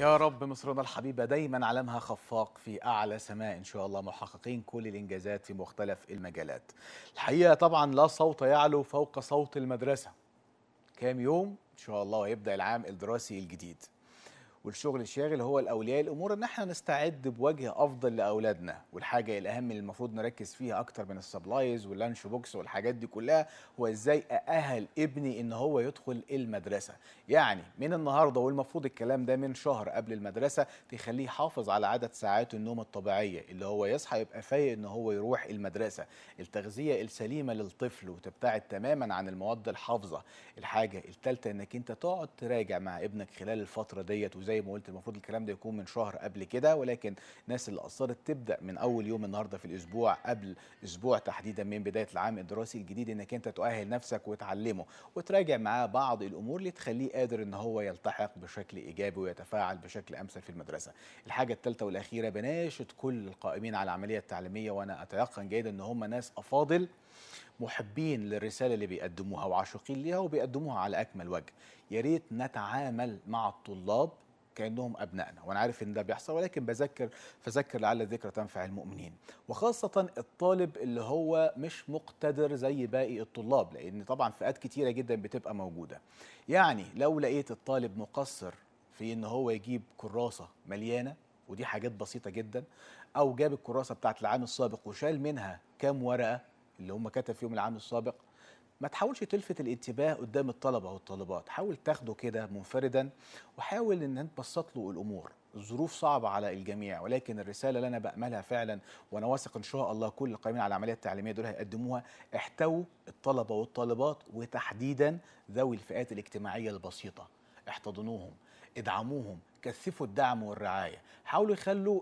يا رب مصرنا الحبيبة دايما علمها خفاق في أعلى سماء إن شاء الله محققين كل الإنجازات في مختلف المجالات الحقيقة طبعا لا صوت يعلو فوق صوت المدرسة كام يوم إن شاء الله ويبدأ العام الدراسي الجديد والشغل الشاغل هو الاولياء الامور ان احنا نستعد بوجه افضل لاولادنا والحاجه الاهم اللي المفروض نركز فيها اكتر من السبلايز واللانش بوكس والحاجات دي كلها هو ازاي ااهل ابني ان هو يدخل المدرسه يعني من النهارده والمفروض الكلام ده من شهر قبل المدرسه تخليه حافظ على عدد ساعات النوم الطبيعيه اللي هو يصحى يبقى فايق ان هو يروح المدرسه التغذيه السليمه للطفل وتبتعد تماما عن المواد الحافظه الحاجه الثالثه انك انت تقعد تراجع مع ابنك خلال الفتره ديت زي ما قلت المفروض الكلام ده يكون من شهر قبل كده ولكن الناس اللي قصرت تبدا من اول يوم النهارده في الاسبوع قبل اسبوع تحديدا من بدايه العام الدراسي الجديد انك انت تؤهل نفسك وتعلمه وتراجع معاه بعض الامور اللي تخليه قادر ان هو يلتحق بشكل ايجابي ويتفاعل بشكل امثل في المدرسه. الحاجه الثالثه والاخيره بناشد كل القائمين على العمليه التعليميه وانا اتيقن جيدا ان هم ناس افاضل محبين للرساله اللي بيقدموها وعاشقين ليها وبيقدموها على اكمل وجه. يا ريت نتعامل مع الطلاب كانهم ابنائنا وانا عارف ان ده بيحصل ولكن بذكر فذكر لعل الذكرى تنفع المؤمنين وخاصه الطالب اللي هو مش مقتدر زي باقي الطلاب لان طبعا فئات كتيره جدا بتبقى موجوده يعني لو لقيت الطالب مقصر في ان هو يجيب كراسه مليانه ودي حاجات بسيطه جدا او جاب الكراسه بتاعت العام السابق وشال منها كام ورقه اللي هم كتب فيهم العام السابق ما تحاولش تلفت الانتباه قدام الطلبه والطالبات حاول تاخده كده منفردا وحاول ان انت تبسط له الامور الظروف صعبة على الجميع ولكن الرسالة اللي أنا بأملها فعلا وأنا واثق إن شاء الله كل القائمين على العملية التعليمية دول هيقدموها احتووا الطلبة والطالبات وتحديدا ذوي الفئات الاجتماعية البسيطة احتضنوهم ادعموهم كثفوا الدعم والرعاية حاولوا يخلوا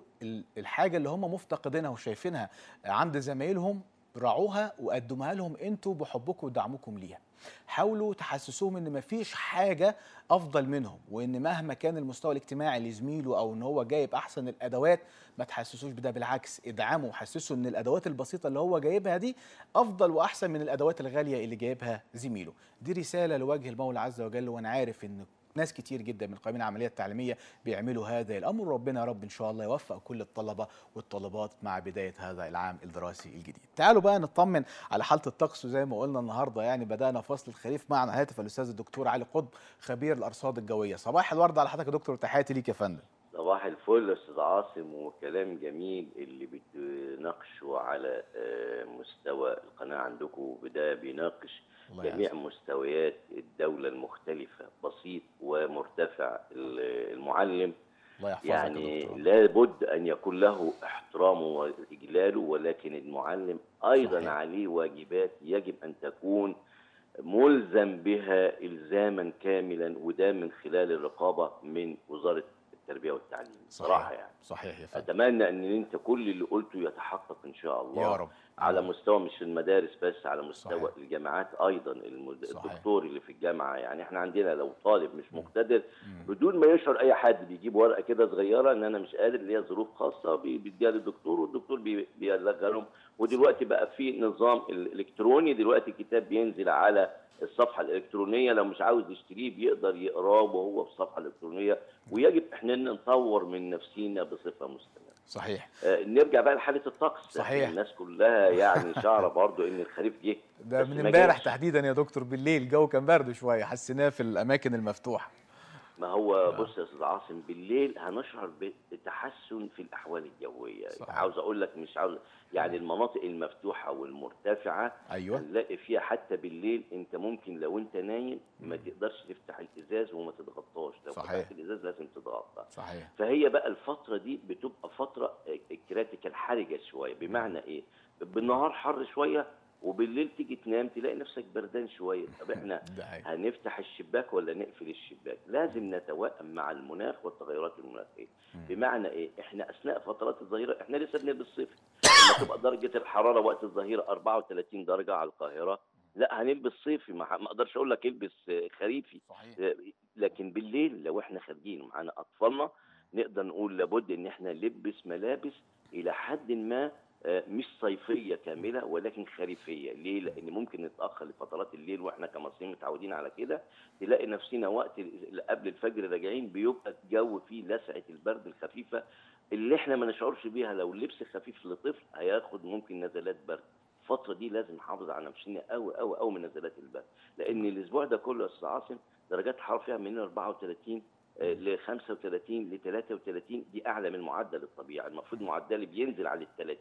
الحاجة اللي هم مفتقدينها وشايفينها عند زمايلهم راعوها وقدموها لهم انتوا بحبكم ودعمكم ليها حاولوا تحسسوهم ان مفيش حاجه افضل منهم وان مهما كان المستوى الاجتماعي لزميله او ان هو جايب احسن الادوات ما تحسسوش بده بالعكس ادعموا وحسسوا ان الادوات البسيطه اللي هو جايبها دي افضل واحسن من الادوات الغاليه اللي جايبها زميله دي رساله لوجه المولى عز وجل وانا عارف ان ناس كتير جدا من قائمين العمليه التعليميه بيعملوا هذا الامر ربنا يا رب ان شاء الله يوفق كل الطلبه والطالبات مع بدايه هذا العام الدراسي الجديد. تعالوا بقى نطمن على حاله الطقس وزي ما قلنا النهارده يعني بدانا فصل الخريف مع هاتف الاستاذ الدكتور علي قطب خبير الارصاد الجويه. صباح الورد على حضرتك يا دكتور تحياتي ليك يا فندم. صباح الفل يا استاذ عاصم وكلام جميل اللي بتناقشه على آه، مستوى القناه عندكم وده بيناقش جميع مستويات الدولة المختلفة بسيط ومرتفع المعلم الله لا يعني لابد أن يكون له احترامه وإجلاله ولكن المعلم أيضا صحيح. عليه واجبات يجب أن تكون ملزم بها إلزاما كاملا وده من خلال الرقابة من وزارة التربيه والتعليم صراحه يعني صحيح يا فندم اتمنى ان انت كل اللي قلته يتحقق ان شاء الله يا رب على مستوى مش المدارس بس على مستوى صحيح. الجامعات ايضا المد... الدكتور اللي في الجامعه يعني احنا عندنا لو طالب مش مقتدر بدون ما يشعر اي حد بيجيب ورقه كده صغيره ان انا مش قادر اللي هي ظروف خاصه بيديها للدكتور والدكتور بي... بيلغى لهم ودلوقتي بقى في نظام الالكتروني دلوقتي الكتاب بينزل على الصفحه الالكترونيه لو مش عاوز يشتريه بيقدر يقراه وهو في الصفحه الالكترونيه ويجب احنا نطور من نفسينا بصفه مستمره. صحيح. آه نرجع بقى لحاله الطقس. صحيح. الناس كلها يعني شعره برضو ان الخريف جه. ده من امبارح تحديدا يا دكتور بالليل الجو كان برد شويه حسيناه في الاماكن المفتوحه. ما هو لا. نعم. بص يا استاذ عاصم بالليل هنشعر بتحسن في الاحوال الجويه صحيح. يعني عاوز اقول لك مش عاوز يعني نعم. المناطق المفتوحه والمرتفعه ايوه هنلاقي فيها حتى بالليل انت ممكن لو انت نايم ما تقدرش تفتح الازاز وما تتغطاش لو صحيح. فتحت الازاز لازم تتغطى صحيح فهي بقى الفتره دي بتبقى فتره كراتيكال حرجه شويه بمعنى نعم. ايه بالنهار حر شويه وبالليل تيجي تنام تلاقي نفسك بردان شويه طب احنا هنفتح الشباك ولا نقفل الشباك لازم نتوائم مع المناخ والتغيرات المناخيه بمعنى ايه احنا اثناء فترات الظهيره احنا لسه بنبدا الصيف لما تبقى درجه الحراره وقت الظهيره 34 درجه على القاهره لا هنلبس صيفي ما اقدرش اقول لك البس خريفي صحيح. آه، لكن بالليل لو احنا خارجين ومعانا اطفالنا نقدر نقول لابد ان احنا نلبس ملابس الى حد ما آه، مش صيفيه كامله ولكن خريفيه ليه لان ممكن نتاخر لفترات الليل واحنا كمصريين متعودين على كده تلاقي نفسنا وقت قبل الفجر راجعين بيبقى الجو فيه لسعه البرد الخفيفه اللي احنا ما نشعرش بيها لو اللبس خفيف لطفل هياخد ممكن نزلات برد الفتره دي لازم نحافظ على نفسنا قوي قوي قوي من نزلات البرد لان الاسبوع ده كله يا استاذ عاصم درجات الحراره فيها من 34 ل 35 ل 33 دي اعلى من معدل الطبيعه المفروض معدلي بينزل على ال 30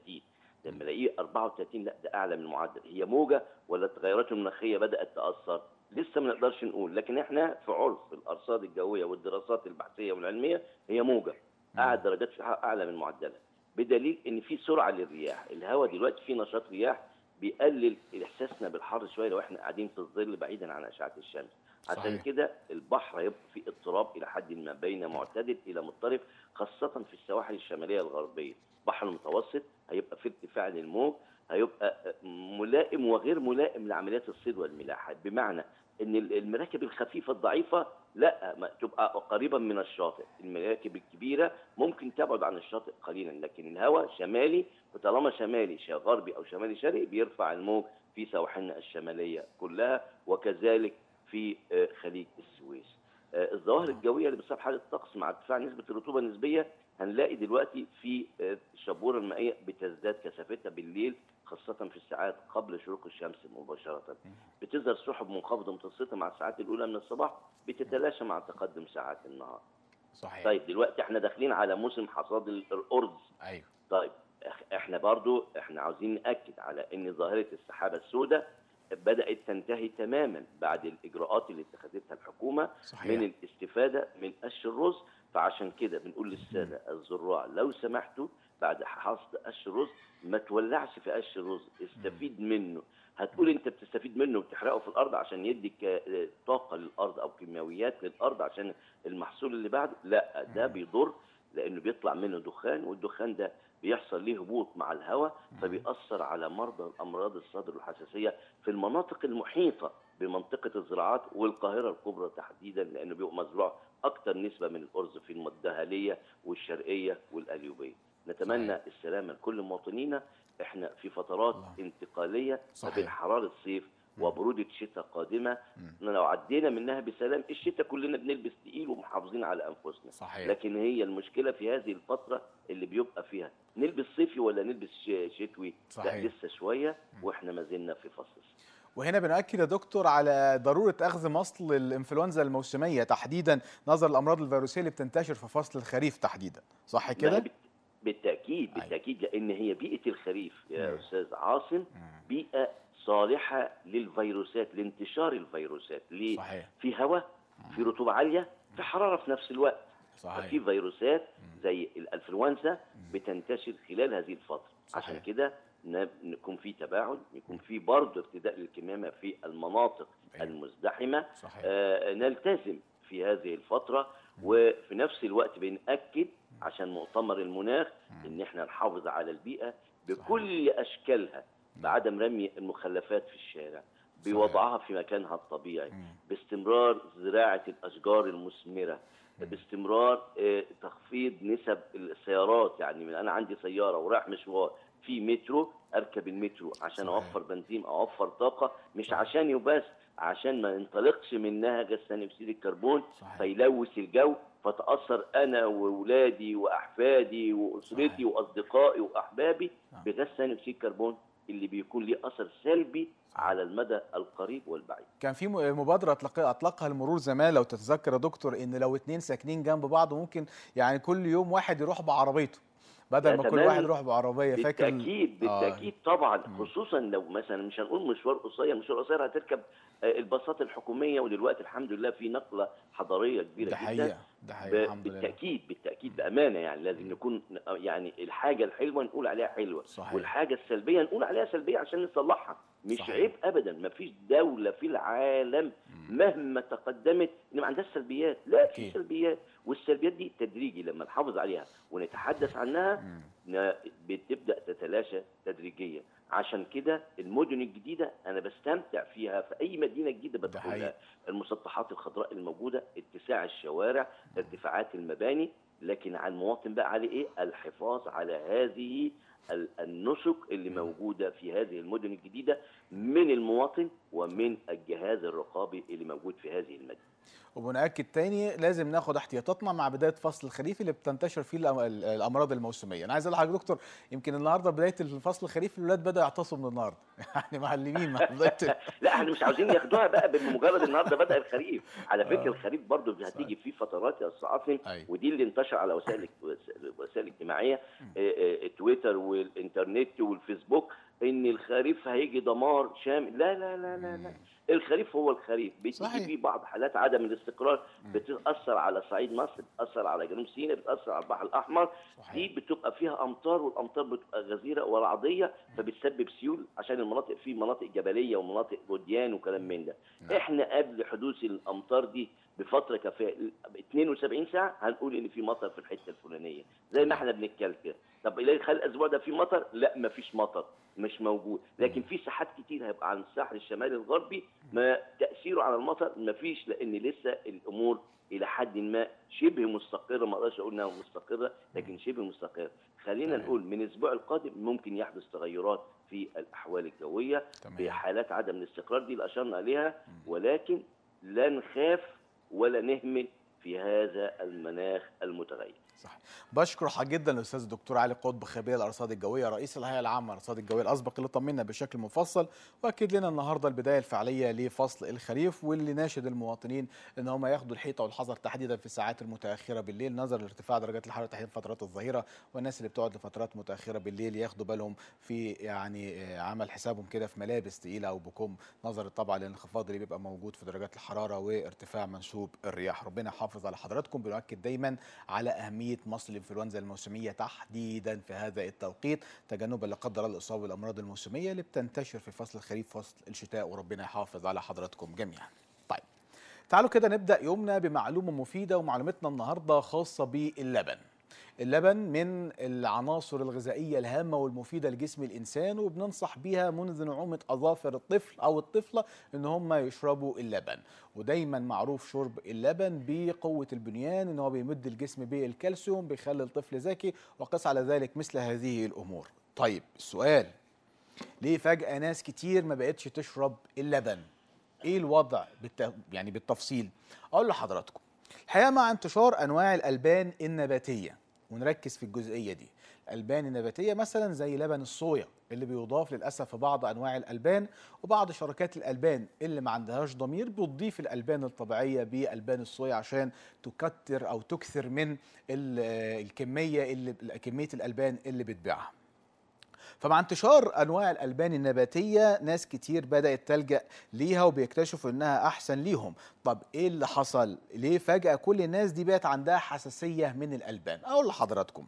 لما الاقيه 34 لا ده اعلى من المعدل هي موجه ولا التغيرات المناخيه بدات تاثر لسه ما نقدرش نقول لكن احنا في عرف الارصاد الجويه والدراسات البحثيه والعلميه هي موجه قاعد درجات فيها اعلى من معدلها بدليل ان في سرعه للرياح الهواء دلوقتي في نشاط رياح بيقلل احساسنا بالحر شويه لو احنا قاعدين في الظل بعيدا عن اشعه الشمس عشان كده البحر هيبقى في اضطراب الى حد ما بين معتدل الى مضطرب خاصه في السواحل الشماليه الغربيه البحر المتوسط هيبقى في ارتفاع للموج هيبقى ملائم وغير ملائم لعمليات الصيد والملاحه بمعنى ان المراكب الخفيفه الضعيفه لا تبقى قريبا من الشاطئ المراكب الكبيره ممكن تبعد عن الشاطئ قليلا لكن الهواء شمالي وطالما شمالي غربي او شمالي شرقي بيرفع الموج في سواحلنا الشماليه كلها وكذلك في آه، خليج السويس آه، الظواهر الجويه اللي بسبب حاله الطقس مع ارتفاع نسبه الرطوبه النسبيه هنلاقي دلوقتي في آه، الشبوره المائيه بتزداد كثافتها بالليل خاصه في الساعات قبل شروق الشمس مباشره بتظهر سحب منخفضه متوسطه مع الساعات الاولى من الصباح بتتلاشى مع تقدم ساعات النهار صحيح طيب دلوقتي احنا داخلين على موسم حصاد الارز ايوه طيب احنا برضو احنا عاوزين ناكد على ان ظاهره السحابه السوداء بدات تنتهي تماما بعد الاجراءات اللي اتخذتها الحكومه صحيح. من الاستفاده من قش الرز فعشان كده بنقول للساده الزراع لو سمحتوا بعد حصد قش الرز ما تولعش في قش الرز استفيد منه هتقول انت بتستفيد منه وبتحرقه في الارض عشان يديك طاقه للارض او كيماويات للارض عشان المحصول اللي بعده لا ده بيضر لانه بيطلع منه دخان والدخان ده بيحصل ليه هبوط مع الهواء فبيأثر على مرضى الأمراض الصدر والحساسية في المناطق المحيطة بمنطقة الزراعات والقاهرة الكبرى تحديدا لأنه بيبقى مزروع أكثر نسبة من الأرز في المدهلية والشرقية والأليوبية نتمنى السلامة لكل مواطنينا احنا في فترات الله. انتقالية ما بين حرارة الصيف وبروده شتاء قادمه احنا لو عدينا منها بسلام الشتاء كلنا بنلبس تقيل ومحافظين على انفسنا صحيح. لكن هي المشكله في هذه الفتره اللي بيبقى فيها نلبس صيفي ولا نلبس شتوي صحيح. لسه شويه واحنا ما زلنا في فصل وهنا بنؤكد يا دكتور على ضروره اخذ مصل الانفلونزا الموسميه تحديدا نظرا للامراض الفيروسيه اللي بتنتشر في فصل الخريف تحديدا صح كده بالتاكيد أيوه. بالتاكيد لان هي بيئه الخريف يا استاذ عاصم بيئه صالحه للفيروسات لانتشار الفيروسات ليه؟ صحيح. في هواء في رطوبه عاليه في حراره في نفس الوقت صحيح ففي فيروسات زي الانفلونزا بتنتشر خلال هذه الفتره صحيح. عشان كده نكون في تباعد يكون في برضه ارتداء للكمامه في المناطق أيوة. المزدحمه صحيح. آه نلتزم في هذه الفتره وفي نفس الوقت بنأكد عشان مؤتمر المناخ ان احنا نحافظ على البيئه بكل اشكالها بعدم رمي المخلفات في الشارع بوضعها في مكانها الطبيعي باستمرار زراعة الأشجار المثمرة باستمرار آه، تخفيض نسب السيارات يعني من أنا عندي سيارة ورايح مشوار في مترو أركب المترو عشان أوفر بنزين أوفر طاقة مش عشاني وبس عشان ما انطلقش منها غاز ثاني اكسيد الكربون فيلوث الجو فتاثر انا واولادي واحفادي واسرتي واصدقائي واحبابي نعم. بغاز ثاني اكسيد الكربون اللي بيكون ليه اثر سلبي على المدى القريب والبعيد. كان في مبادره اطلقها المرور زمان لو تتذكر يا دكتور ان لو اتنين ساكنين جنب بعض ممكن يعني كل يوم واحد يروح بعربيته. بدل ما كل واحد يروح بعربيه فاكر بالتاكيد بالتاكيد آه. طبعا خصوصا لو مثلا مش هنقول مشوار قصير مشوار قصير هتركب آه، الباصات الحكوميه ودلوقتي الحمد لله في نقله حضاريه كبيره جدا حقيقة. ده الحمد لله بالتاكيد بالتاكيد بامانه يعني لازم نكون يعني الحاجه الحلوه نقول عليها حلوه صحيح. والحاجه السلبيه نقول عليها سلبيه عشان نصلحها مش صحيح. عيب ابدا ما فيش دوله في العالم مهما تقدمت ان ما عندهاش سلبيات لا في سلبيات والسلبيات دي تدريجي لما نحافظ عليها ونتحدث عنها بتبدا تتلاشى تدريجيا عشان كده المدن الجديده انا بستمتع فيها في اي مدينه جديده بدخلها المسطحات الخضراء الموجوده اتساع الشوارع ارتفاعات المباني لكن على المواطن بقى عليه ايه الحفاظ على هذه النسك اللي موجوده في هذه المدن الجديده من المواطن ومن الجهاز الرقابي اللي موجود في هذه المدينه وبنأكد تاني لازم ناخد احتياطاتنا مع بدايه فصل الخريف اللي بتنتشر فيه الامراض الموسميه انا عايز اقول لحضرتك دكتور يمكن النهارده بدايه الفصل الخريف الولاد بداوا يعتصوا من النهارده يعني معلمين مع بدايه لا احنا مش عاوزين ياخدوها بقى بمجرد النهارده بدا الخريف على آه. فكره الخريف برضه هتيجي فيه فترات يا استاذ أيوة. ودي اللي انتشر على وسائل الوسائل الاجتماعيه آه، آه، تويتر والانترنت والفيسبوك ان الخريف هيجي دمار شامل لا لا لا لا, لا. الخريف هو الخريف بتيجي فيه بعض حالات عدم الاستقرار بتاثر على صعيد مصر بتاثر على جنوب سيناء بتاثر على البحر الاحمر صحيح. دي بتبقى فيها امطار والامطار بتبقى غزيره ورعديه فبتسبب سيول عشان المناطق في مناطق جبليه ومناطق وديان وكلام من ده نعم. احنا قبل حدوث الامطار دي بفتره كفايه 72 ساعه هنقول ان في مطر في الحته الفلانيه زي ما احنا بنتكلم كده طب هل الاسبوع ده في مطر لا ما فيش مطر مش موجود لكن في ساحات كتير هيبقى على الساحل الشمالي الغربي ما تاثيره على المطر ما فيش لان لسه الامور الى حد ما شبه مستقره ما اقدرش اقول انها مستقره لكن شبه مستقره خلينا نقول من الاسبوع القادم ممكن يحدث تغيرات في الاحوال الجويه في حالات عدم الاستقرار دي اللي اشرنا اليها ولكن لا نخاف ولا نهمل في هذا المناخ المتغير صح بشكر حضرتك جدا الاستاذ الدكتور علي قطب خبير الارصاد الجويه رئيس الهيئه العامه للارصاد الجويه الاسبق اللي طمنا بشكل مفصل واكد لنا النهارده البدايه الفعليه لفصل الخريف واللي ناشد المواطنين ان هم ياخدوا الحيطه والحذر تحديدا في الساعات المتاخره بالليل نظرا لارتفاع درجات الحراره تحديدا فترات الظهيره والناس اللي بتقعد لفترات متاخره بالليل ياخدوا بالهم في يعني آه، عمل حسابهم كده في ملابس ثقيله او بكم نظرا طبعا للانخفاض اللي بيبقى موجود في درجات الحراره وارتفاع منسوب الرياح ربنا يحافظ بنحافظ على حضراتكم بنؤكد دايما على أهمية مصل الإنفلونزا الموسمية تحديدا في هذا التوقيت تجنبا لا قدر الله الإصابة بالأمراض الموسمية اللي بتنتشر في فصل الخريف فصل الشتاء وربنا يحافظ على حضراتكم جميعا طيب تعالوا كده نبدأ يومنا بمعلومة مفيدة ومعلومتنا النهاردة خاصة باللبن اللبن من العناصر الغذائية الهامة والمفيدة لجسم الإنسان وبننصح بيها منذ نعومة أظافر الطفل أو الطفلة إن هم يشربوا اللبن ودايما معروف شرب اللبن بقوة البنيان إن هو بيمد الجسم بالكالسيوم بيخلي الطفل ذكي وقس على ذلك مثل هذه الأمور طيب السؤال ليه فجأة ناس كتير ما بقتش تشرب اللبن ايه الوضع بالت... يعني بالتفصيل اقول لحضراتكم الحقيقه مع انتشار انواع الالبان النباتيه ونركز في الجزئيه دي الالبان النباتيه مثلا زي لبن الصويا اللي بيضاف للاسف في بعض انواع الالبان وبعض شركات الالبان اللي ما عندهاش ضمير بتضيف الالبان الطبيعيه بالبان الصويا عشان تكتر او تكثر من الكميه اللي كميه الالبان اللي بتبيعها فمع انتشار انواع الالبان النباتيه ناس كتير بدات تلجا ليها وبيكتشفوا انها احسن ليهم طب ايه اللي حصل ليه فجاه كل الناس دي بقت عندها حساسيه من الالبان اقول لحضراتكم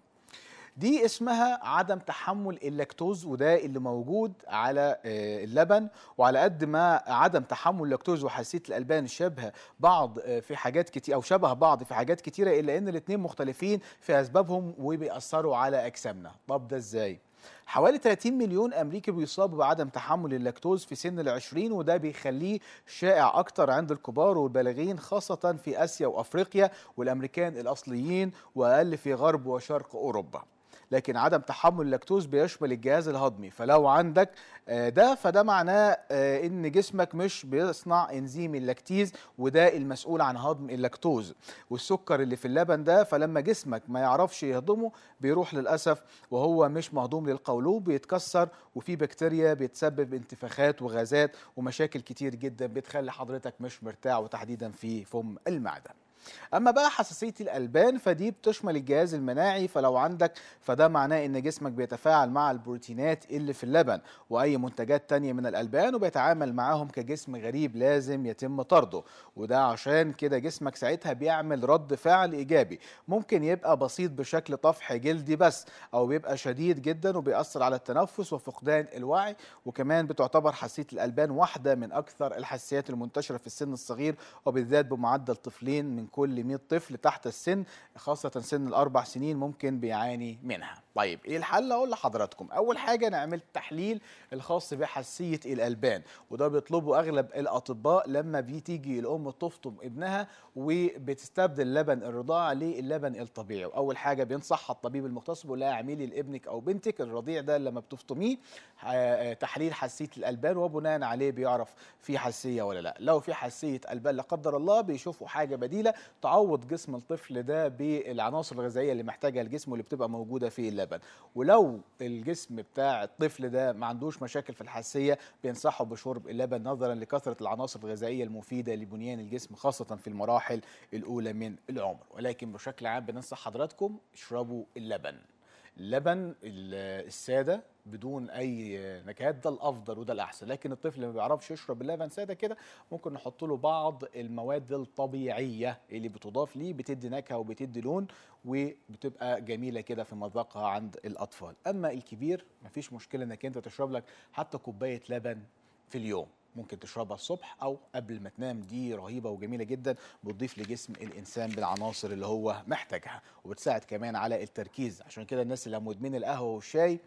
دي اسمها عدم تحمل اللاكتوز وده اللي موجود على آه، اللبن وعلى قد ما عدم تحمل اللاكتوز وحساسيه الالبان شبه بعض آه، في حاجات كتير او شبه بعض في حاجات كتيره الا ان الاثنين مختلفين في اسبابهم وبيأثروا على اجسامنا طب ده ازاي حوالي 30 مليون أمريكي بيصابوا بعدم تحمل اللاكتوز في سن العشرين وده بيخليه شائع أكتر عند الكبار والبالغين خاصة في آسيا وأفريقيا والأمريكان الأصليين وأقل في غرب وشرق أوروبا لكن عدم تحمل اللاكتوز بيشمل الجهاز الهضمي فلو عندك آه، ده فده معناه آه، ان جسمك مش بيصنع انزيم اللاكتيز وده المسؤول عن هضم اللاكتوز والسكر اللي في اللبن ده فلما جسمك ما يعرفش يهضمه بيروح للاسف وهو مش مهضوم للقولون بيتكسر وفي بكتيريا بتسبب انتفاخات وغازات ومشاكل كتير جدا بتخلي حضرتك مش مرتاح وتحديدا في فم المعده اما بقى حساسيه الالبان فدي بتشمل الجهاز المناعي فلو عندك فده معناه ان جسمك بيتفاعل مع البروتينات اللي في اللبن واي منتجات تانية من الالبان وبيتعامل معاهم كجسم غريب لازم يتم طرده وده عشان كده جسمك ساعتها بيعمل رد فعل ايجابي ممكن يبقى بسيط بشكل طفح جلدي بس او بيبقى شديد جدا وبيأثر على التنفس وفقدان الوعي وكمان بتعتبر حساسيه الالبان واحده من اكثر الحساسيات المنتشره في السن الصغير وبالذات بمعدل طفلين من كل كل 100 طفل تحت السن خاصة سن الأربع سنين ممكن بيعاني منها طيب إيه الحل أقول لحضراتكم أول حاجة نعمل تحليل الخاص بحساسية الألبان وده بيطلبه أغلب الأطباء لما بتيجي الأم تفطم ابنها وبتستبدل لبن الرضاعة للبن الطبيعي وأول حاجة بينصحها الطبيب المختص بيقول لها اعملي لابنك أو بنتك الرضيع ده لما بتفطميه آه، آه، تحليل حساسية الألبان وبناء عليه بيعرف في حساسية ولا لا لو في حساسية البان لا قدر الله بيشوفوا حاجه بديله تعوض جسم الطفل ده بالعناصر الغذائيه اللي محتاجها الجسم واللي بتبقى موجوده في اللبن ولو الجسم بتاع الطفل ده ما عندوش مشاكل في الحساسيه بينصحه بشرب اللبن نظرا لكثره العناصر الغذائيه المفيده لبنيان الجسم خاصه في المراحل الاولى من العمر ولكن بشكل عام بننصح حضراتكم اشربوا اللبن لبن الساده بدون اي نكهات ده الافضل وده الاحسن لكن الطفل اللي ما بيعرفش يشرب اللبن ساده كده ممكن نحط له بعض المواد الطبيعيه اللي بتضاف ليه بتدي نكهه وبتدي لون وبتبقى جميله كده في مذاقها عند الاطفال اما الكبير مفيش مشكله انك انت تشرب لك حتى كوبايه لبن في اليوم ممكن تشربها الصبح او قبل ما تنام دي رهيبه وجميله جدا بتضيف لجسم الانسان بالعناصر اللي هو محتاجها وبتساعد كمان على التركيز عشان كده الناس اللي مدمنين القهوه والشاي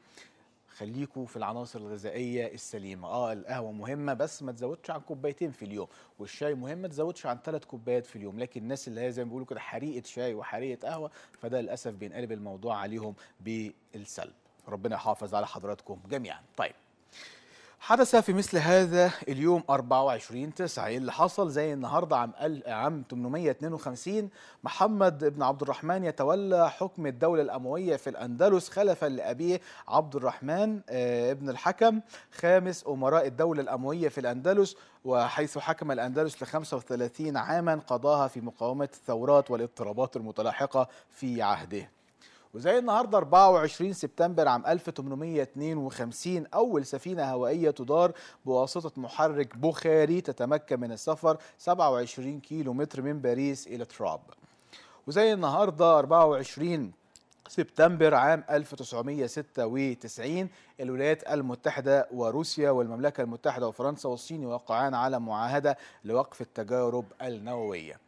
خليكوا في العناصر الغذائيه السليمه اه القهوه مهمه بس ما تزودش عن كوبايتين في اليوم والشاي مهم ما تزودش عن ثلاث كوبايات في اليوم لكن الناس اللي هي زي ما بيقولوا كده حريقه شاي وحريقه قهوه فده للاسف بينقلب الموضوع عليهم بالسلب ربنا يحافظ على حضراتكم جميعا طيب حدث في مثل هذا اليوم 24 9 إيه اللي حصل زي النهارده عام عام 852 محمد بن عبد الرحمن يتولى حكم الدولة الأموية في الأندلس خلفا لأبيه عبد الرحمن آه، ابن الحكم خامس أمراء الدولة الأموية في الأندلس وحيث حكم الأندلس ل 35 عاما قضاها في مقاومة الثورات والاضطرابات المتلاحقة في عهده وزي النهارده 24 سبتمبر عام 1852 اول سفينه هوائيه تدار بواسطه محرك بخاري تتمكن من السفر 27 كيلو متر من باريس الى تراب وزي النهارده 24 سبتمبر عام 1996 الولايات المتحدة وروسيا والمملكة المتحدة وفرنسا والصين يوقعان على معاهدة لوقف التجارب النووية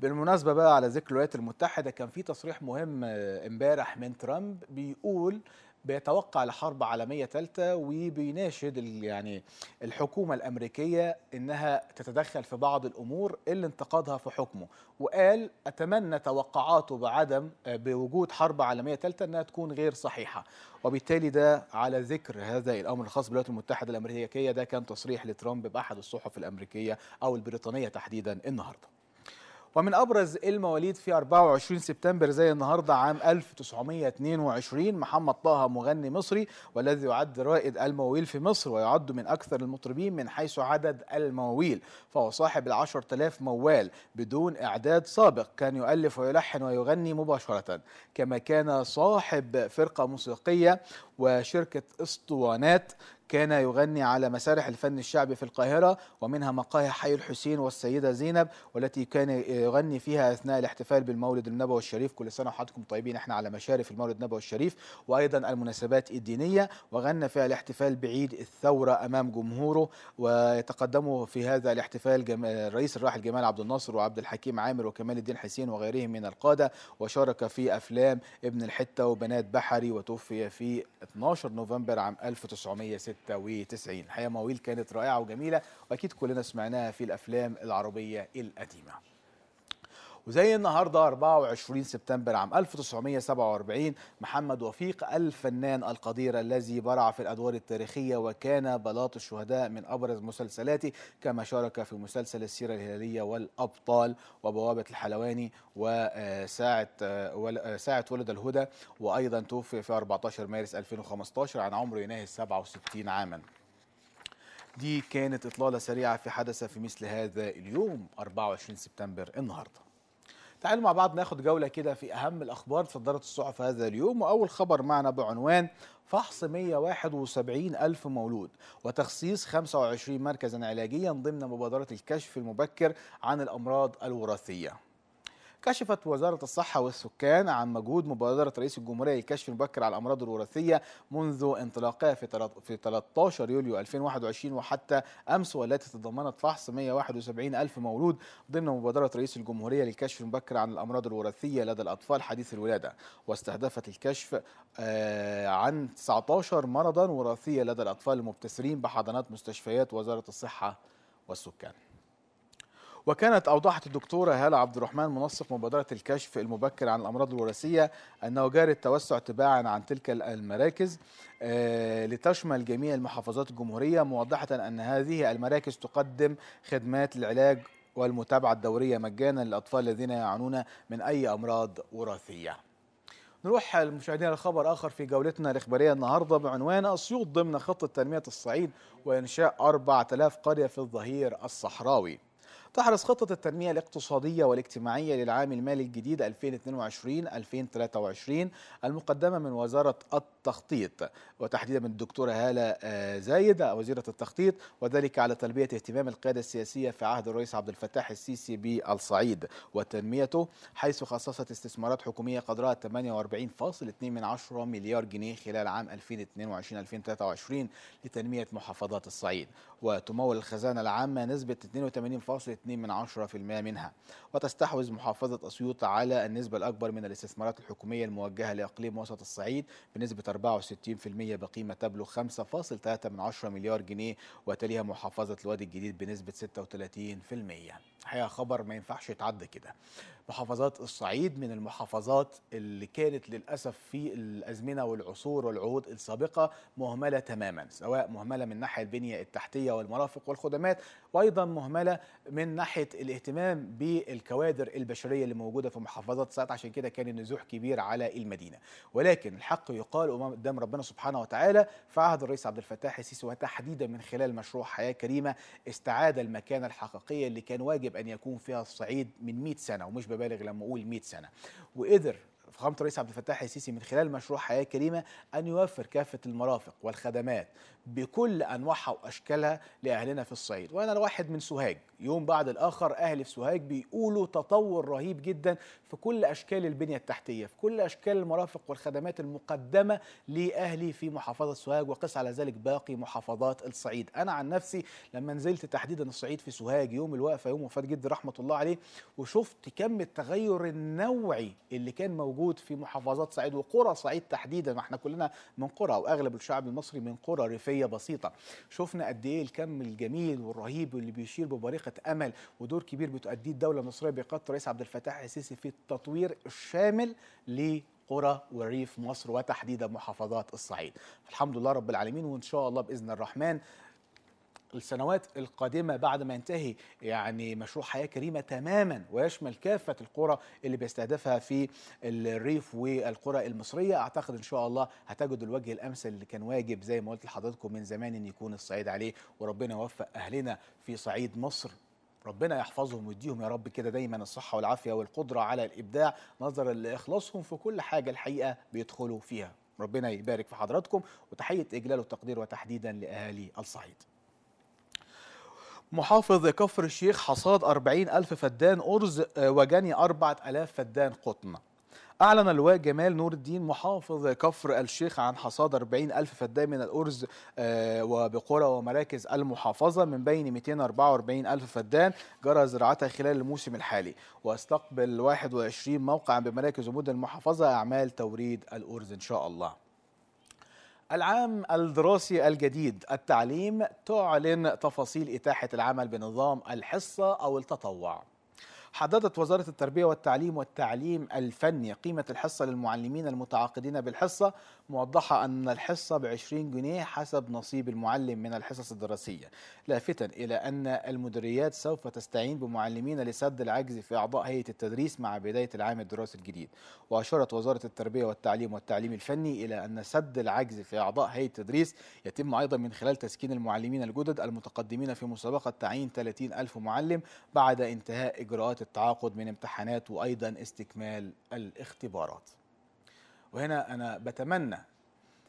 بالمناسبه بقى على ذكر الولايات المتحده كان في تصريح مهم امبارح من ترامب بيقول بيتوقع لحرب عالمية ثالثة وبيناشد يعني الحكومة الأمريكية إنها تتدخل في بعض الأمور اللي انتقدها في حكمه وقال أتمنى توقعاته بعدم آه، بوجود حرب عالمية ثالثة إنها تكون غير صحيحة وبالتالي ده على ذكر هذا الأمر الخاص بالولايات المتحدة الأمريكية ده كان تصريح لترامب بأحد الصحف الأمريكية أو البريطانية تحديدا النهارده ومن أبرز المواليد في 24 سبتمبر زي النهاردة عام 1922 محمد طه مغني مصري والذي يعد رائد المواويل في مصر ويعد من أكثر المطربين من حيث عدد المواويل فهو صاحب ال 10000 موال بدون إعداد سابق كان يؤلف ويلحن ويغني مباشرة كما كان صاحب فرقة موسيقية وشركة اسطوانات كان يغني على مسارح الفن الشعبي في القاهرة ومنها مقاهي حي الحسين والسيدة زينب والتي كان يغني فيها أثناء الاحتفال بالمولد النبوي الشريف كل سنة وحضراتكم طيبين احنا على مشارف المولد النبوي الشريف وأيضا المناسبات الدينية وغنى فيها الاحتفال بعيد الثورة أمام جمهوره ويتقدموا في هذا الاحتفال الرئيس الراحل جمال عبد الناصر وعبد الحكيم عامر وكمال الدين حسين وغيرهم من القادة وشارك في أفلام ابن الحتة وبنات بحري وتوفي في 12 نوفمبر عام 1906 96 الحقيقه مواويل كانت رائعه وجميله واكيد كلنا سمعناها في الافلام العربيه القديمه وزي النهارده 24 سبتمبر عام 1947 محمد وفيق الفنان القدير الذي برع في الادوار التاريخيه وكان بلاط الشهداء من ابرز مسلسلاته كما شارك في مسلسل السيره الهلاليه والابطال وبوابه الحلواني وساعه ساعه ولد الهدى وايضا توفي في 14 مارس 2015 عن عمر يناهز 67 عاما دي كانت إطلالة سريعة في حدث في مثل هذا اليوم 24 سبتمبر النهارده تعالوا مع بعض ناخد جولة كده في أهم الأخبار صدرت الصحف هذا اليوم وأول خبر معنا بعنوان فحص 171 ألف مولود وتخصيص 25 مركزا علاجيا ضمن مبادرة الكشف المبكر عن الأمراض الوراثية كشفت وزارة الصحة والسكان عن مجهود مبادرة رئيس الجمهورية للكشف المبكر على الأمراض الوراثية منذ انطلاقها في 13 يوليو 2021 وحتى أمس والتي تضمنت فحص 171 ألف مولود ضمن مبادرة رئيس الجمهورية للكشف المبكر عن الأمراض الوراثية لدى الأطفال حديث الولادة واستهدفت الكشف آه، عن 19 مرضا وراثية لدى الأطفال المبتسرين بحضانات مستشفيات وزارة الصحة والسكان وكانت أوضحت الدكتورة هالة عبد الرحمن منسق مبادرة الكشف المبكر عن الأمراض الوراثية أنه جاري التوسع تباعا عن تلك المراكز آه، لتشمل جميع المحافظات الجمهورية موضحة أن هذه المراكز تقدم خدمات العلاج والمتابعة الدورية مجانا للأطفال الذين يعانون من أي أمراض وراثية نروح المشاهدين لخبر آخر في جولتنا الإخبارية النهاردة بعنوان أسيوط ضمن خطة تنمية الصعيد وإنشاء 4000 قرية في الظهير الصحراوي تحرص خطة التنمية الاقتصادية والاجتماعية للعام المالي الجديد 2022-2023 المقدمة من وزارة التخطيط وتحديدا من الدكتورة هالة آه، زايد وزيرة التخطيط وذلك على تلبية اهتمام القيادة السياسية في عهد الرئيس عبد الفتاح السيسي بالصعيد وتنميته حيث خصصت استثمارات حكومية قدرها 48.2 من عشرة مليار جنيه خلال عام 2022-2023 لتنمية محافظات الصعيد وتمول الخزانة العامة نسبة 82.2 من 10% منها وتستحوذ محافظة أسيوط على النسبة الأكبر من الاستثمارات الحكومية الموجهة لأقليم وسط الصعيد بنسبة 64% بقيمة تبلغ 5.3 مليار جنيه وتليها محافظة الوادي الجديد بنسبة 36% الحقيقه خبر ما ينفعش يتعدى كده محافظات الصعيد من المحافظات اللي كانت للأسف في الأزمنة والعصور والعهود السابقة مهملة تماما سواء مهملة من ناحية البنية التحتية والمرافق والخدمات وأيضا مهملة من ناحية الاهتمام بالكوادر البشرية اللي موجودة في محافظات الصعيد عشان كده كان النزوح كبير على المدينة ولكن الحق يقال قدام ربنا سبحانه وتعالى في عهد الرئيس عبد الفتاح السيسي وتحديدا من خلال مشروع حياة كريمة استعاد المكانة الحقيقية اللي كان واجب يجب ان يكون فيها الصعيد من 100 سنه ومش ببالغ لما اقول 100 سنه وقدر فخامه الرئيس عبد الفتاح السيسي من خلال مشروع حياه كريمه ان يوفر كافه المرافق والخدمات بكل انواعها واشكالها لاهلنا في الصعيد وانا واحد من سوهاج يوم بعد الاخر اهلي في سوهاج بيقولوا تطور رهيب جدا في كل أشكال البنية التحتية في كل أشكال المرافق والخدمات المقدمة لأهلي في محافظة سوهاج وقس على ذلك باقي محافظات الصعيد أنا عن نفسي لما نزلت تحديدا الصعيد في سوهاج يوم الوقفة يوم وفاة جدي رحمة الله عليه وشفت كم التغير النوعي اللي كان موجود في محافظات صعيد وقرى صعيد تحديدا ما احنا كلنا من قرى وأغلب الشعب المصري من قرى ريفية بسيطة شفنا قد إيه الكم الجميل والرهيب اللي بيشير ببريقة أمل ودور كبير بتؤديه الدولة المصرية بقيادة الرئيس عبد الفتاح السيسي في التطوير الشامل لقرى وريف مصر وتحديدا محافظات الصعيد الحمد لله رب العالمين وإن شاء الله بإذن الرحمن السنوات القادمة بعد ما ينتهي يعني مشروع حياة كريمة تماما ويشمل كافة القرى اللي بيستهدفها في الريف والقرى المصرية أعتقد إن شاء الله هتجد الوجه الأمثل اللي كان واجب زي ما قلت لحضراتكم من زمان إن يكون الصعيد عليه وربنا يوفق أهلنا في صعيد مصر ربنا يحفظهم ويديهم يا رب كده دايما الصحة والعافية والقدرة على الإبداع نظرا لإخلاصهم في كل حاجة الحقيقة بيدخلوا فيها ربنا يبارك في حضراتكم وتحية إجلال والتقدير وتحديدا لأهالي الصعيد محافظ كفر الشيخ حصاد 40 ألف فدان أرز آه، وجني 4000 فدان قطن أعلن اللواء جمال نور الدين محافظ كفر الشيخ عن حصاد 40 ألف فدان من الأرز آه، وبقرى ومراكز المحافظة من بين 244 ألف فدان جرى زراعتها خلال الموسم الحالي واستقبل 21 موقعا بمراكز ومدن المحافظة أعمال توريد الأرز إن شاء الله العام الدراسي الجديد التعليم تعلن تفاصيل إتاحة العمل بنظام الحصة أو التطوع حددت وزارة التربية والتعليم والتعليم الفني قيمة الحصة للمعلمين المتعاقدين بالحصة موضحة أن الحصة ب 20 جنيه حسب نصيب المعلم من الحصص الدراسية لافتا إلى أن المديريات سوف تستعين بمعلمين لسد العجز في أعضاء هيئة التدريس مع بداية العام الدراسي الجديد وأشارت وزارة التربية والتعليم والتعليم الفني إلى أن سد العجز في أعضاء هيئة التدريس يتم أيضا من خلال تسكين المعلمين الجدد المتقدمين في مسابقة تعيين 30 ألف معلم بعد انتهاء إجراءات التعاقد من امتحانات وايضا استكمال الاختبارات. وهنا انا بتمنى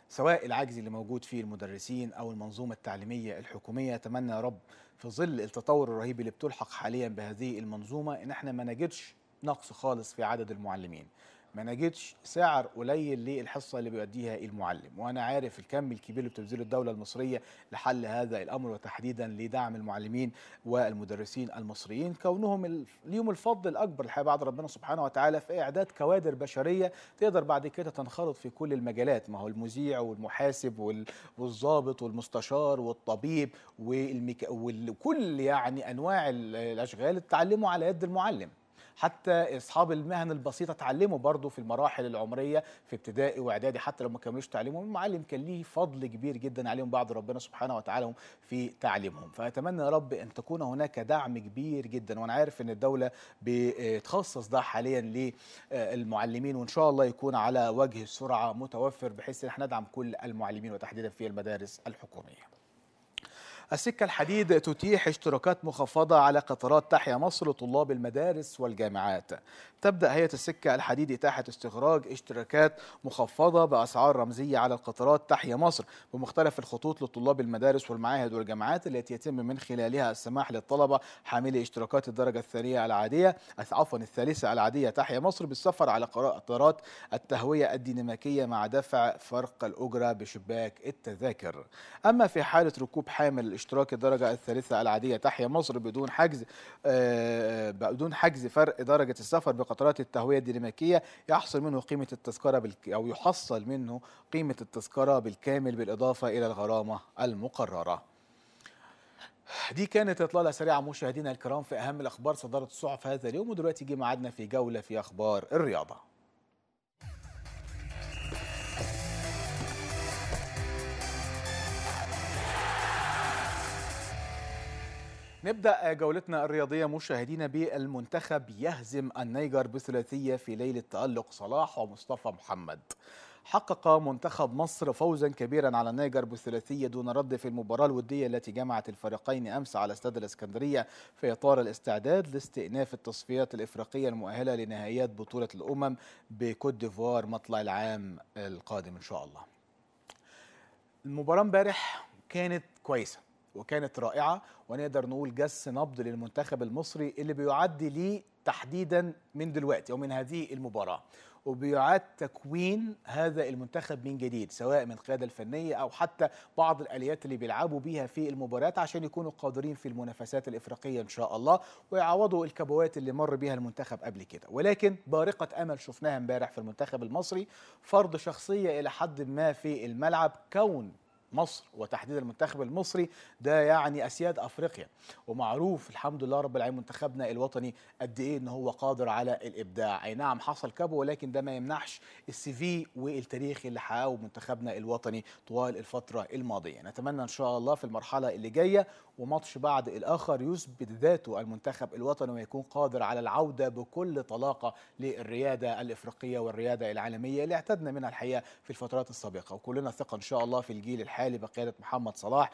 سواء العجز اللي موجود فيه المدرسين او المنظومه التعليميه الحكوميه اتمنى يا رب في ظل التطور الرهيب اللي بتلحق حاليا بهذه المنظومه ان احنا ما نجدش نقص خالص في عدد المعلمين ما نجدش سعر قليل للحصه اللي بيؤديها المعلم وانا عارف الكم الكبير اللي بتبذله الدوله المصريه لحل هذا الامر وتحديدا لدعم المعلمين والمدرسين المصريين كونهم ليهم الفضل الاكبر الحقيقه بعد ربنا سبحانه وتعالى في اعداد كوادر بشريه تقدر بعد كده تنخرط في كل المجالات ما هو المذيع والمحاسب والضابط والمستشار والطبيب والميك... وكل يعني انواع الاشغال اتعلموا على يد المعلم حتى اصحاب المهن البسيطه اتعلموا برضو في المراحل العمريه في ابتدائي واعدادي حتى لو ما كملوش تعليمهم المعلم كان ليه فضل كبير جدا عليهم بعد ربنا سبحانه وتعالى في تعليمهم فاتمنى يا رب ان تكون هناك دعم كبير جدا وانا عارف ان الدوله بتخصص ده حاليا للمعلمين وان شاء الله يكون على وجه السرعه متوفر بحيث ان احنا ندعم كل المعلمين وتحديدا في المدارس الحكوميه السكة الحديد تتيح اشتراكات مخفضة على قطارات تحيا مصر لطلاب المدارس والجامعات تبدأ هيئة السكة الحديد إتاحة استخراج اشتراكات مخفضة بأسعار رمزية على القطارات تحيا مصر بمختلف الخطوط لطلاب المدارس والمعاهد والجامعات التي يتم من خلالها السماح للطلبة حاملي اشتراكات الدرجة الثانية العادية عفوا الثالثة العادية تحيا مصر بالسفر على قطارات التهوية الديناميكية مع دفع فرق الأجرة بشباك التذاكر أما في حالة ركوب حامل الاشتراك الدرجة الثالثة العادية تحيا مصر بدون حجز آه، آه، بدون حجز فرق درجة السفر بقطرات التهوية الديناميكية يحصل منه قيمة التذكرة بالك أو يحصل منه قيمة التذكرة بالكامل بالإضافة إلى الغرامة المقررة دي كانت إطلالة سريعة مشاهدينا الكرام في أهم الأخبار صدرت الصحف هذا اليوم ودلوقتي جه ميعادنا في جولة في أخبار الرياضة نبدأ جولتنا الرياضية مشاهدينا بالمنتخب يهزم النيجر بثلاثية في ليلة تألق صلاح ومصطفى محمد حقق منتخب مصر فوزا كبيرا على النيجر بالثلاثية دون رد في المباراة الودية التي جمعت الفريقين أمس على استاد الإسكندرية في إطار الاستعداد لاستئناف التصفيات الإفريقية المؤهلة لنهائيات بطولة الأمم بكوت ديفوار مطلع العام القادم إن شاء الله المباراة امبارح كانت كويسة وكانت رائعه ونقدر نقول جس نبض للمنتخب المصري اللي بيعد ليه تحديدا من دلوقتي ومن هذه المباراه وبيعاد تكوين هذا المنتخب من جديد سواء من القيادة الفنية أو حتى بعض الآليات اللي بيلعبوا بيها في المباريات عشان يكونوا قادرين في المنافسات الإفريقية إن شاء الله ويعوضوا الكبوات اللي مر بيها المنتخب قبل كده ولكن بارقة أمل شفناها امبارح في المنتخب المصري فرض شخصية إلى حد ما في الملعب كون مصر وتحديدا المنتخب المصري ده يعني اسياد افريقيا ومعروف الحمد لله رب العالمين منتخبنا الوطني قد ايه ان هو قادر على الابداع اي نعم حصل كبو ولكن ده ما يمنعش السي في والتاريخ اللي حققه منتخبنا الوطني طوال الفتره الماضيه نتمنى ان شاء الله في المرحله اللي جايه وماتش بعد الآخر يثبت ذاته المنتخب الوطني ويكون قادر على العودة بكل طلاقة للريادة الإفريقية والريادة العالمية اللي اعتدنا منها الحقيقة في الفترات السابقة وكلنا ثقة إن شاء الله في الجيل الحالي بقيادة محمد صلاح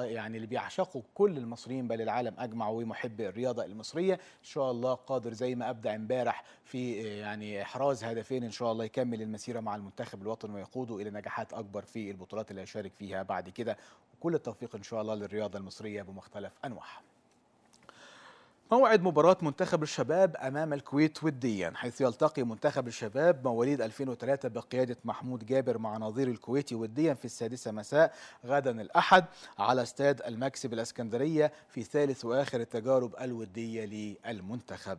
يعني اللي بيعشقه كل المصريين بل العالم أجمع ومحبي الرياضة المصرية إن شاء الله قادر زي ما أبدع امبارح في يعني إحراز هدفين إن شاء الله يكمل المسيرة مع المنتخب الوطني ويقوده إلى نجاحات أكبر في البطولات اللي هيشارك فيها بعد كده كل التوفيق إن شاء الله للرياضة المصرية بمختلف أنواعها موعد مباراة منتخب الشباب أمام الكويت وديا حيث يلتقي منتخب الشباب مواليد 2003 بقيادة محمود جابر مع نظير الكويتي وديا في السادسة مساء غدا الأحد على استاد المكسب الأسكندرية في ثالث وآخر التجارب الودية للمنتخب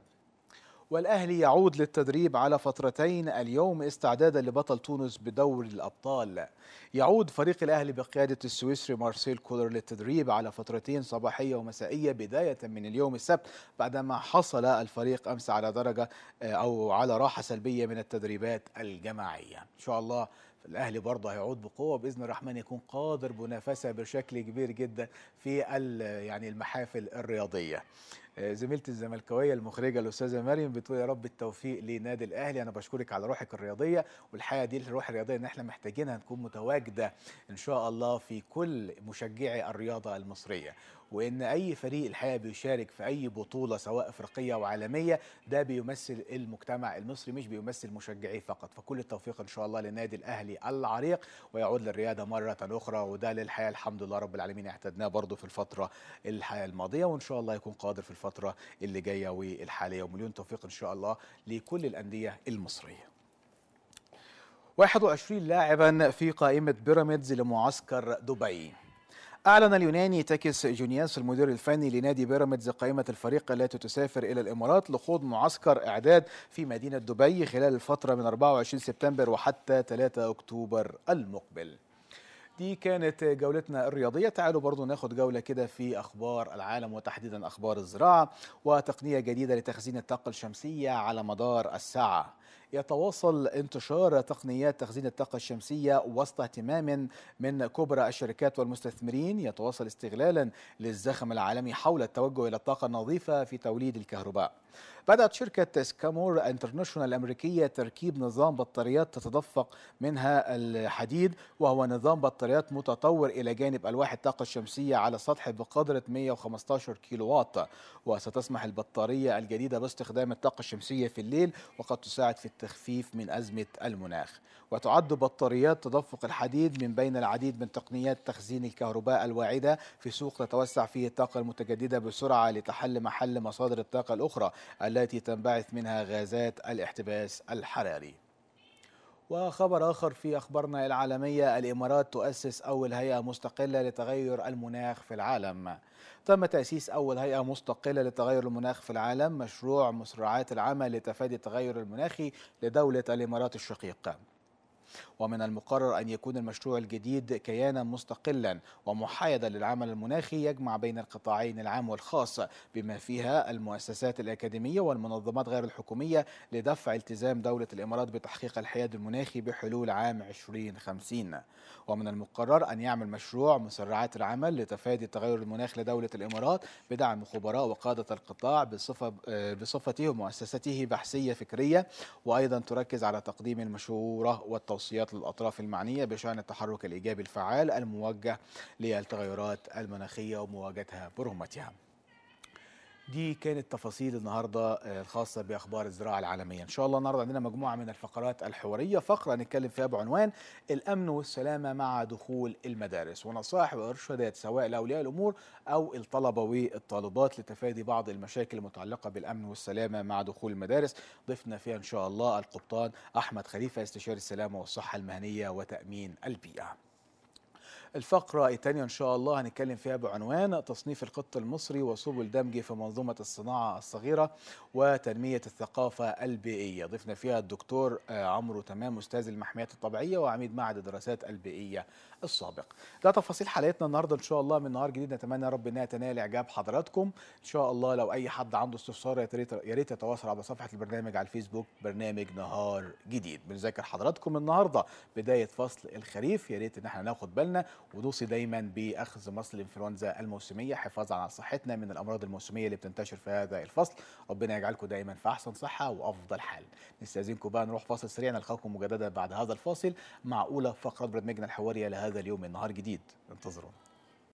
والأهلي يعود للتدريب على فترتين اليوم استعدادا لبطل تونس بدور الأبطال يعود فريق الأهلي بقيادة السويسري مارسيل كولر للتدريب على فترتين صباحية ومسائية بداية من اليوم السبت بعدما حصل الفريق أمس على درجة آه، أو على راحة سلبية من التدريبات الجماعية إن شاء الله الاهلي برضه هيعود بقوه باذن الرحمن يكون قادر بنافسه بشكل كبير جدا في يعني المحافل الرياضيه آه، زميلتي الزملكاويه المخرجه الاستاذه مريم بتقول يا رب التوفيق لنادي الاهلي انا بشكرك على روحك الرياضيه والحقيقه دي الروح الرياضيه ان احنا محتاجينها نكون متواجده ان شاء الله في كل مشجعي الرياضه المصريه وان اي فريق الحقيقه بيشارك في اي بطوله سواء افريقيه او عالميه ده بيمثل المجتمع المصري مش بيمثل مشجعيه فقط فكل التوفيق ان شاء الله للنادي الاهلي العريق ويعود للرياده مره اخرى وده للحقيقه الحمد لله رب العالمين اعتدناه برضه في الفتره الحقيقه الماضيه وان شاء الله يكون قادر في الفتره اللي جايه والحاليه ومليون توفيق ان شاء الله لكل الانديه المصريه 21 لاعبا في قائمة بيراميدز لمعسكر دبي أعلن اليوناني تاكس جونياس المدير الفني لنادي بيراميدز قائمة الفريق التي تسافر إلى الإمارات لخوض معسكر إعداد في مدينة دبي خلال الفترة من 24 سبتمبر وحتى 3 أكتوبر المقبل دي كانت جولتنا الرياضية تعالوا برضو ناخد جولة كده في أخبار العالم وتحديدا أخبار الزراعة وتقنية جديدة لتخزين الطاقة الشمسية على مدار الساعة يتواصل انتشار تقنيات تخزين الطاقة الشمسية وسط اهتمام من كبرى الشركات والمستثمرين يتواصل استغلالا للزخم العالمي حول التوجه إلى الطاقة النظيفة في توليد الكهرباء بدأت شركة سكامور انترناشونال الأمريكية تركيب نظام بطاريات تتدفق منها الحديد وهو نظام بطاريات متطور إلى جانب ألواح الطاقة الشمسية على سطح بقدرة 115 كيلو وات وستسمح البطارية الجديدة باستخدام الطاقة الشمسية في الليل وقد تساعد في التخفيف من أزمة المناخ وتعد بطاريات تدفق الحديد من بين العديد من تقنيات تخزين الكهرباء الواعدة في سوق تتوسع فيه الطاقة المتجددة بسرعة لتحل محل مصادر الطاقة الأخرى التي تنبعث منها غازات الاحتباس الحراري وخبر آخر في أخبارنا العالمية الإمارات تؤسس أول هيئة مستقلة لتغير المناخ في العالم تم تأسيس أول هيئة مستقلة لتغير المناخ في العالم مشروع مسرعات العمل لتفادي التغير المناخي لدولة الإمارات الشقيقة ومن المقرر أن يكون المشروع الجديد كيانا مستقلا ومحايدا للعمل المناخي يجمع بين القطاعين العام والخاص بما فيها المؤسسات الأكاديمية والمنظمات غير الحكومية لدفع التزام دولة الإمارات بتحقيق الحياد المناخي بحلول عام 2050 ومن المقرر أن يعمل مشروع مسرعات العمل لتفادي التغير المناخ لدولة الإمارات بدعم خبراء وقادة القطاع بصفة بصفته ومؤسسته بحثية فكرية وأيضا تركز على تقديم المشورة والتوصيل توصيات للأطراف المعنية بشأن التحرك الإيجابي الفعال الموجه للتغيرات المناخية ومواجهتها برمتها دي كانت تفاصيل النهارده آه، الخاصه باخبار الزراعه العالميه ان شاء الله النهارده عندنا مجموعه من الفقرات الحواريه فقره نتكلم فيها بعنوان الامن والسلامه مع دخول المدارس ونصائح وارشادات سواء لاولياء الامور او الطلبه والطالبات لتفادي بعض المشاكل المتعلقه بالامن والسلامه مع دخول المدارس ضفنا فيها ان شاء الله القبطان احمد خليفه استشاري السلامه والصحه المهنيه وتامين البيئه الفقرة الثانية إن شاء الله هنتكلم فيها بعنوان تصنيف القط المصري وسبل دمجه في منظومة الصناعة الصغيرة وتنمية الثقافة البيئية ضفنا فيها الدكتور آه، عمرو تمام أستاذ المحميات الطبيعية وعميد معهد الدراسات البيئية السابق ده تفاصيل حلقتنا النهارده ان شاء الله من نهار جديد نتمنى يا رب انها تنال اعجاب حضراتكم ان شاء الله لو اي حد عنده استفسار يا ريت يا ريت يتواصل على صفحه البرنامج على الفيسبوك برنامج نهار جديد بنذاكر حضراتكم النهارده بدايه فصل الخريف يا ريت ان احنا ناخد بالنا ونوصي دايما باخذ مصل الانفلونزا الموسميه حفاظا على صحتنا من الامراض الموسميه اللي بتنتشر في هذا الفصل ربنا يجعلكم دايما في احسن صحه وافضل حال نستاذنكم بقى نروح فاصل سريع نلقاكم مجددا بعد هذا الفاصل مع اولى فقرات برنامجنا الحواريه لهذا هذا اليوم النهار جديد انتظرونا